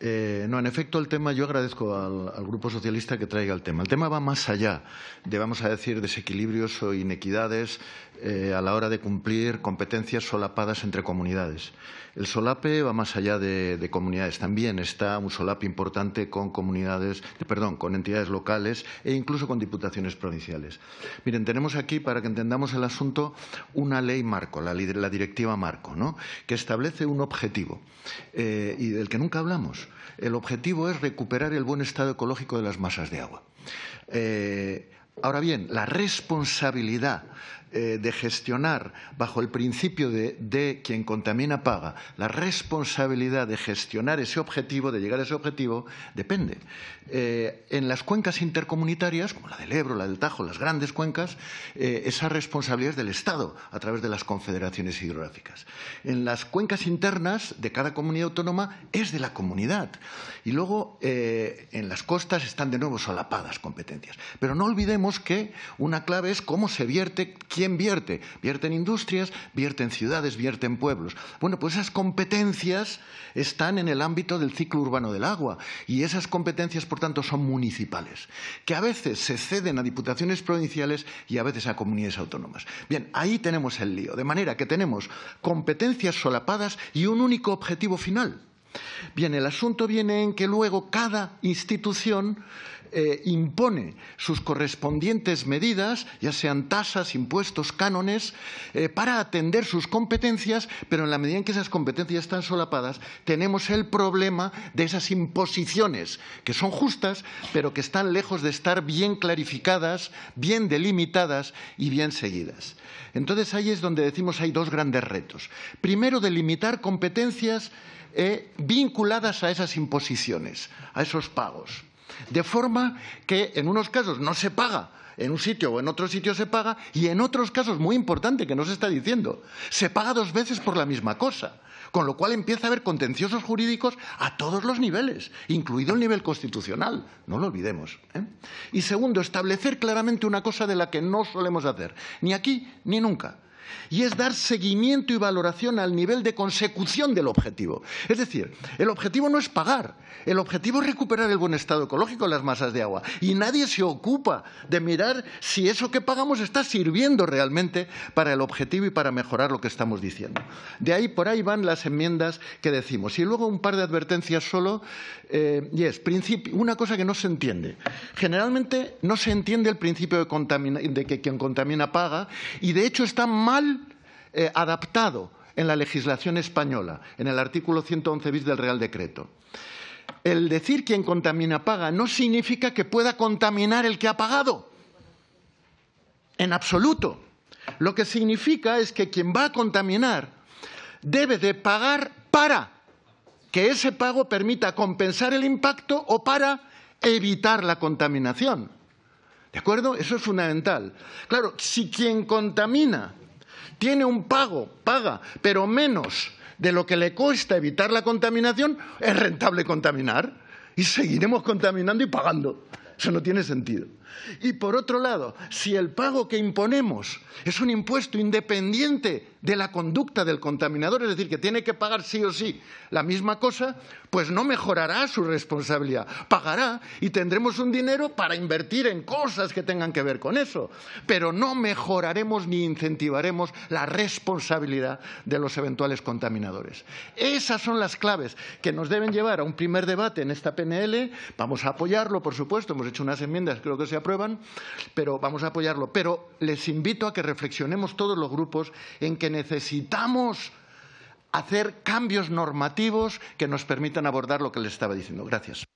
Eh, no, en efecto, el tema, yo agradezco al, al, Grupo Socialista que traiga el tema. El tema va más allá de, vamos a decir, desequilibrios o inequidades eh, a la hora de cumplir competencias solapadas entre comunidades. El solape va más allá de, comunidades. También está un solape importante con comunidades, eh, perdón, con entidades locales e incluso con diputaciones provinciales. Miren, tenemos aquí, para que entendamos el asunto, una ley marco, la, directiva marco, ¿no? que establece un objetivo eh, y del que nunca hablamos. El objetivo es recuperar el buen estado ecológico de las masas de agua. ahora bien, la responsabilidad eh, de gestionar bajo el principio de, quien contamina paga, la responsabilidad de gestionar ese objetivo, de llegar a ese objetivo, depende. Eh, en las cuencas intercomunitarias, como la del Ebro, la del Tajo, las grandes cuencas, eh, esa responsabilidad es del Estado a través de las confederaciones hidrográficas. En las cuencas internas de cada comunidad autónoma es de la comunidad. Y luego en las costas están de nuevo solapadas competencias. Pero no olvidemos que una clave es cómo se vierte, ¿Quién vierte? Vierte en industrias, vierte en ciudades, vierte en pueblos. Bueno, pues esas competencias están en el ámbito del ciclo urbano del agua y esas competencias, por tanto, son municipales, que a veces se ceden a diputaciones provinciales y a veces a comunidades autónomas. Bien, ahí tenemos el lío, de manera que tenemos competencias solapadas y un único objetivo final Bien, el asunto viene en que luego cada institución eh, impone sus correspondientes medidas, ya sean tasas, impuestos, cánones, eh, para atender sus competencias, pero en la medida en que esas competencias están solapadas, tenemos el problema de esas imposiciones, que son justas, pero que están lejos de estar bien clarificadas, bien delimitadas y bien seguidas. Entonces ahí es donde decimos hay dos grandes retos. Primero, delimitar competencias eh, vinculadas a esas imposiciones, a esos pagos. De forma que en unos casos no se paga en un sitio o en otro sitio se paga y en otros casos, muy importante que no se está diciendo, se paga dos veces por la misma cosa. Con lo cual empieza a haber contenciosos jurídicos a todos los niveles, incluido el nivel constitucional, no lo olvidemos. ¿eh? Y segundo, establecer claramente una cosa de la que no solemos hacer, ni aquí ni nunca, y es dar seguimiento y valoración al nivel de consecución del objetivo. Es decir, el objetivo no es pagar, el objetivo es recuperar el buen estado ecológico de las masas de agua y nadie se ocupa de mirar si eso que pagamos está sirviendo realmente para el objetivo y para mejorar lo que estamos diciendo. De ahí por ahí van las enmiendas que decimos. Y luego un par de advertencias solo, eh, y es una cosa que no se entiende. Generalmente no se entiende el principio de, que quien contamina paga y de hecho está eh, adaptado en la legislación española, en el artículo 111 bis del Real Decreto. El decir quien contamina paga no significa que pueda contaminar el que ha pagado. En absoluto. Lo que significa es que quien va a contaminar debe de pagar para que ese pago permita compensar el impacto o para evitar la contaminación. ¿De acuerdo? Eso es fundamental. Claro, si quien contamina tiene un pago, paga, pero menos de lo que le cuesta evitar la contaminación, es rentable contaminar y seguiremos contaminando y pagando. Eso no tiene sentido. Y por otro lado, si el pago que imponemos es un impuesto independiente de la conducta del contaminador, es decir, que tiene que pagar sí o sí la misma cosa, pues no mejorará su responsabilidad. Pagará y tendremos un dinero para invertir en cosas que tengan que ver con eso, pero no mejoraremos ni incentivaremos la responsabilidad de los eventuales contaminadores. Esas son las claves que nos deben llevar a un primer debate en esta PNL. Vamos a apoyarlo, por supuesto. Hemos hecho unas enmiendas, creo que se aprueban, pero vamos a apoyarlo. Pero les invito a que reflexionemos todos los grupos en que necesitamos hacer cambios normativos que nos permitan abordar lo que les estaba diciendo. Gracias.